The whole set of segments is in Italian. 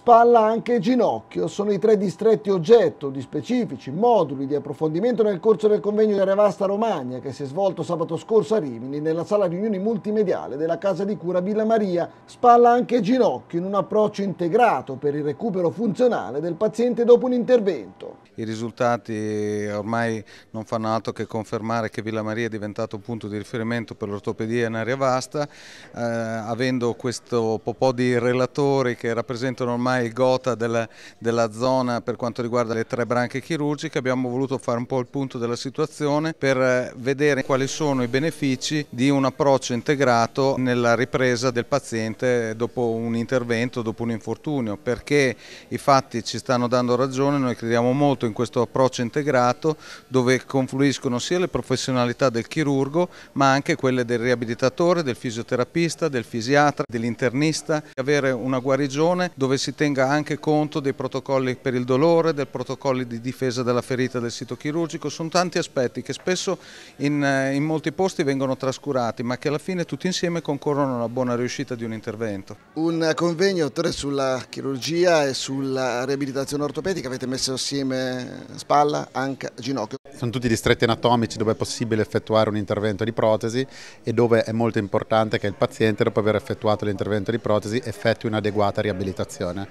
spalla anche ginocchio sono i tre distretti oggetto di specifici moduli di approfondimento nel corso del convegno di Revasta Romagna che si è svolto sabato scorso a Rimini nella sala riunioni multimediale della casa di cura Villa Maria spalla anche ginocchio in un approccio integrato per il recupero funzionale del paziente dopo un intervento. I risultati ormai non fanno altro che confermare che Villa Maria è diventato un punto di riferimento per l'ortopedia in area vasta, eh, avendo questo po' di relatori che rappresentano ormai ormai il gota della, della zona per quanto riguarda le tre branche chirurgiche, abbiamo voluto fare un po' il punto della situazione per eh, vedere quali sono i benefici di un approccio integrato nella ripresa del paziente dopo un intervento, dopo un infortunio, perché i fatti ci stanno dando ragione, noi crediamo molto in questo approccio integrato dove confluiscono sia le professionalità del chirurgo ma anche quelle del riabilitatore, del fisioterapista, del fisiatra, dell'internista, avere una guarigione dove si si tenga anche conto dei protocolli per il dolore, del protocollo di difesa della ferita del sito chirurgico, sono tanti aspetti che spesso in, eh, in molti posti vengono trascurati ma che alla fine tutti insieme concorrono alla buona riuscita di un intervento. Un convegno tre sulla chirurgia e sulla riabilitazione ortopedica, avete messo assieme spalla, anca, ginocchio. Sono tutti distretti anatomici dove è possibile effettuare un intervento di protesi e dove è molto importante che il paziente dopo aver effettuato l'intervento di protesi effettui un'adeguata riabilitazione. Eh,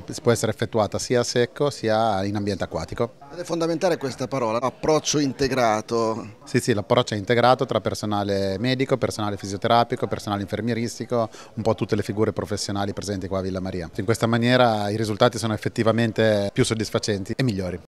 che può essere effettuata sia a secco sia in ambiente acquatico. Ed è fondamentale questa parola, approccio integrato. Sì, sì, l'approccio è integrato tra personale medico, personale fisioterapico, personale infermieristico, un po' tutte le figure professionali presenti qua a Villa Maria. In questa maniera i risultati sono effettivamente più soddisfacenti e migliori.